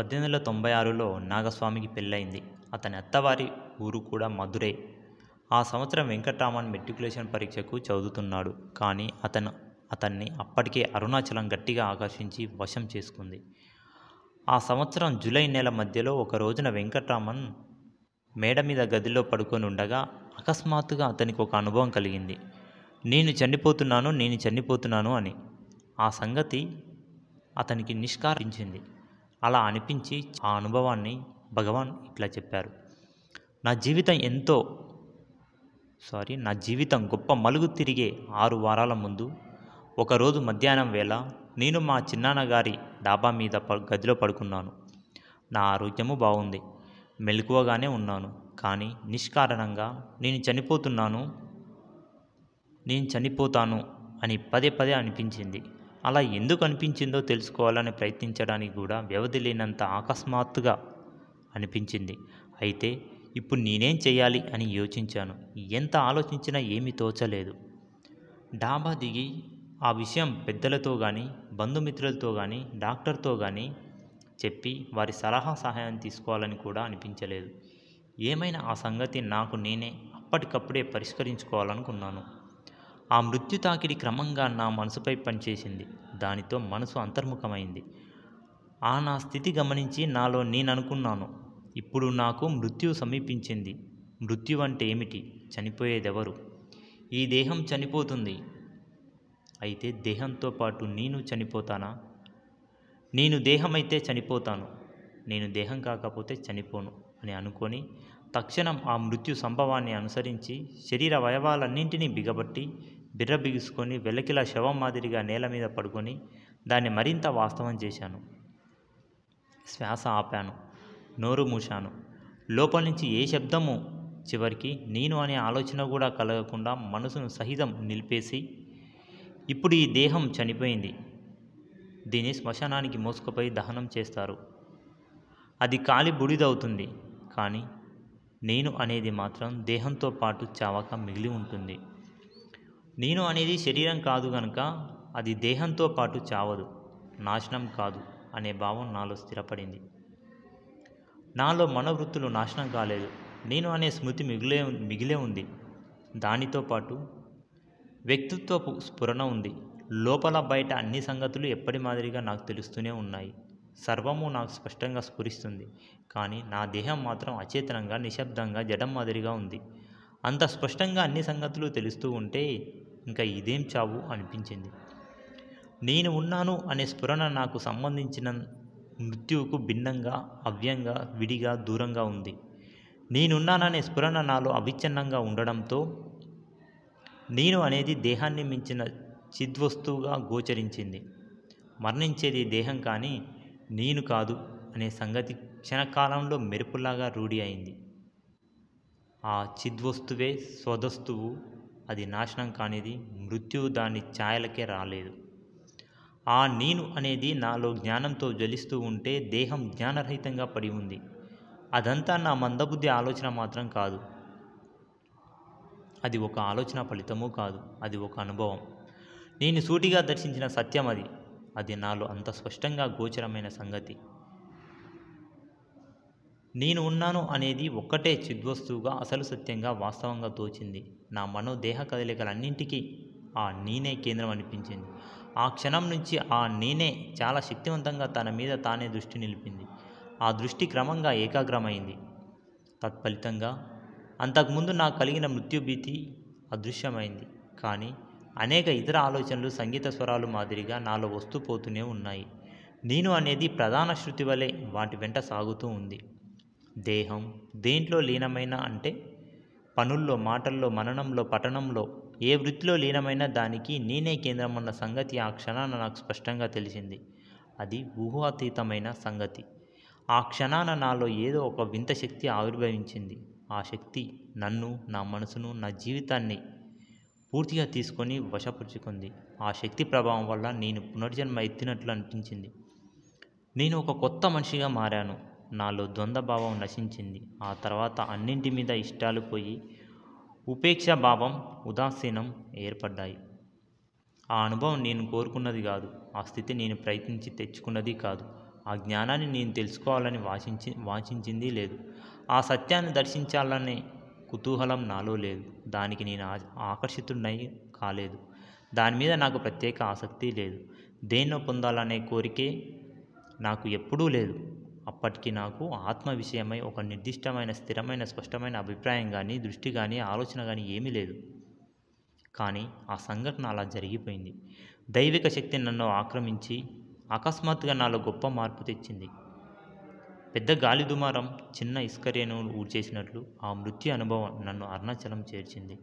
పద్దెనిమిది వందల తొంభై ఆరులో నాగస్వామికి పెళ్ళయింది అతని అత్తవారి ఊరు కూడా మధురే ఆ సంవత్సరం వెంకటరామన్ మెట్రికులేషన్ పరీక్షకు చదువుతున్నాడు కానీ అతను అతన్ని అప్పటికే అరుణాచలం గట్టిగా ఆకర్షించి వశం చేసుకుంది ఆ సంవత్సరం జూలై నెల మధ్యలో ఒక రోజున వెంకటరామన్ మేడ మీద గదిలో పడుకొని ఉండగా అకస్మాత్తుగా అతనికి ఒక అనుభవం కలిగింది నేను చనిపోతున్నాను నేను చనిపోతున్నాను అని ఆ సంగతి అతనికి నిష్కారించింది అలా అనిపించి ఆ అనుభవాన్ని భగవాన్ ఇట్లా చెప్పారు నా జీవితం ఎంతో సారీ నా జీవితం గొప్ప మలుగు తిరిగే ఆరు వారాల ముందు ఒకరోజు మధ్యాహ్నం వేళ నేను మా చిన్నాన్న గారి డాబా మీద గదిలో పడుకున్నాను నా ఆరోగ్యము బాగుంది మెలకువగానే ఉన్నాను కానీ నిష్కారణంగా నేను చనిపోతున్నాను నేను చనిపోతాను అని పదే పదే అనిపించింది అలా ఎందుకు అనిపించిందో తెలుసుకోవాలని ప్రయత్నించడానికి కూడా వ్యవధి లేనంత అకస్మాత్తుగా అనిపించింది అయితే ఇప్పుడు నేనేం చేయాలి అని యోచించాను ఎంత ఆలోచించినా ఏమీ తోచలేదు డాబా దిగి ఆ విషయం పెద్దలతో కానీ బంధుమిత్రులతో కానీ డాక్టర్తో కానీ చెప్పి వారి సలహా సహాయం తీసుకోవాలని కూడా అనిపించలేదు ఏమైనా ఆ సంగతి నాకు నేనే అప్పటికప్పుడే పరిష్కరించుకోవాలనుకున్నాను ఆ మృత్యు తాకిడి క్రమంగా నా మనసుపై పనిచేసింది దానితో మనసు అంతర్ముఖమైంది ఆ నా స్థితి గమనించి నాలో నేను అనుకున్నాను ఇప్పుడు నాకు మృత్యు సమీపించింది మృత్యు అంటే ఏమిటి చనిపోయేదెవరు ఈ దేహం చనిపోతుంది అయితే దేహంతో పాటు నేను చనిపోతానా నేను దేహమైతే చనిపోతాను నేను దేహం కాకపోతే చనిపోను అని అనుకొని తక్షణం ఆ మృత్యు సంభవాన్ని అనుసరించి శరీర అవయవాలన్నింటినీ బిగబట్టి బిర్ర బిగుసుకొని వెలకిలా శవం మాదిరిగా నేల మీద పడుకొని దాన్ని మరింత వాస్తవం చేశాను శ్వాస ఆపాను నోరు మూశాను లోపల నుంచి ఏ శబ్దము చివరికి నేను అనే ఆలోచన కూడా కలగకుండా మనసును సహితం నిలిపేసి ఇప్పుడు ఈ దేహం చనిపోయింది దీన్ని శ్మశానానికి మోసుకుపోయి దహనం చేస్తారు అది కాలి బుడిదవుతుంది కానీ నేను అనేది మాత్రం దేహంతో పాటు చావక మిగిలి ఉంటుంది నేను అనేది శరీరం కాదు కనుక అది దేహంతో పాటు చావదు నాశనం కాదు అనే భావం నాలో స్థిరపడింది నాలో మనోవృత్తులు నాశనం కాలేదు నేను అనే స్మృతి మిగిలే మిగిలే ఉంది దానితో పాటు వ్యక్తిత్వ స్ఫురణ ఉంది లోపల బయట అన్ని సంగతులు ఎప్పటి మాదిరిగా నాకు తెలుస్తూనే ఉన్నాయి సర్వము నాకు స్పష్టంగా స్ఫురిస్తుంది కానీ నా దేహం మాత్రం అచేతనంగా నిశ్శబ్దంగా జడం మాదిరిగా ఉంది అంత స్పష్టంగా అన్ని సంగతులు తెలుస్తూ ఉంటే ఇంకా ఇదేం చావు అనిపించింది నేను ఉన్నాను అనే స్ఫురణ నాకు సంబంధించిన మృత్యువుకు భిన్నంగా అవ్యంగా విడిగా దూరంగా ఉంది నేనున్నాననే స్ఫురణ నాలో అవిచ్ఛిన్నంగా ఉండడంతో నేను అనేది దేహాన్ని మించిన చిద్వస్తువుగా గోచరించింది మరణించేది దేహం కానీ నేను కాదు అనే సంగతి క్షణకాలంలో మెరుపులాగా రూఢి అయింది ఆ చిద్వస్తువే స్వదస్తువు అది నాశనం కానిది మృత్యువు దాని ఛాయలకే రాలేదు ఆ నేను అనేది నాలో జ్ఞానంతో జలిస్తూ ఉంటే దేహం జ్ఞానరహితంగా పడి ఉంది అదంతా నా మందబుద్ధి ఆలోచన మాత్రం కాదు అది ఒక ఆలోచన ఫలితము కాదు అది ఒక అనుభవం నేను సూటిగా దర్శించిన సత్యం అది అది నాలో అంత స్పష్టంగా గోచరమైన సంగతి నేను ఉన్నాను అనేది ఒక్కటే చిద్వస్తువుగా అసలు సత్యంగా వాస్తవంగా తోచింది నా మనో దేహ కదలికలన్నింటికీ ఆ నేనే కేంద్రం అనిపించింది ఆ క్షణం నుంచి ఆ నేనే చాలా శక్తివంతంగా తన మీద తానే దృష్టి నిలిపింది ఆ దృష్టి క్రమంగా ఏకాగ్రమైంది తత్ఫలితంగా అంతకుముందు నాకు కలిగిన మృత్యుభీతి అదృశ్యమైంది కానీ అనేక ఇతర ఆలోచనలు సంగీత స్వరాలు మాదిరిగా నాలో వస్తూ పోతూనే ఉన్నాయి నేను అనేది ప్రధాన శృతి వలె వాటి వెంట సాగుతూ ఉంది దేహం దేంట్లో లీనమైన అంటే పనుల్లో మాటల్లో మననంలో పఠనంలో ఏ వృత్తిలో లీనమైన దానికి నేనే కేంద్రం అన్న సంగతి ఆ క్షణాన నాకు స్పష్టంగా తెలిసింది అది ఊహాతీతమైన సంగతి ఆ క్షణాన నాలో ఏదో ఒక వింత శక్తి ఆవిర్భవించింది ఆ శక్తి నన్ను నా మనసును నా జీవితాన్ని పూర్తిగా తీసుకొని వశపరుచుకుంది ఆ శక్తి ప్రభావం వల్ల నేను పునర్జన్మ ఎత్తినట్లు అనిపించింది నేను ఒక కొత్త మనిషిగా మారాను నాలో ద్వంద్వభావం నశించింది ఆ తర్వాత అన్నింటి మీద ఇష్టాలు పోయి ఉపేక్ష భావం ఉదాసీనం ఏర్పడ్డాయి ఆ అనుభవం నేను కోరుకున్నది కాదు ఆ స్థితి నేను ప్రయత్నించి తెచ్చుకున్నది కాదు ఆ జ్ఞానాన్ని నేను తెలుసుకోవాలని వాచించి వాచించింది లేదు ఆ సత్యాన్ని దర్శించాలనే కుతూహలం నాలో లేదు దానికి నేను ఆకర్షితున్నాయి కాలేదు దాని మీద నాకు ప్రత్యేక ఆసక్తి లేదు దేన్నో పొందాలనే కోరికే నాకు ఎప్పుడూ లేదు అప్పటికి నాకు ఆత్మ విషయమై ఒక నిర్దిష్టమైన స్థిరమైన స్పష్టమైన అభిప్రాయం కానీ దృష్టి కానీ ఆలోచన కానీ ఏమీ లేదు కానీ ఆ సంఘటన అలా జరిగిపోయింది దైవిక శక్తి నన్ను ఆక్రమించి అకస్మాత్తుగా నాలో గొప్ప మార్పు తెచ్చింది పెద్ద గాలి దుమారం చిన్న ఇస్కర్యను ఊడ్చేసినట్లు ఆ మృత్యు అనుభవం నన్ను అరుణాచలం చేర్చింది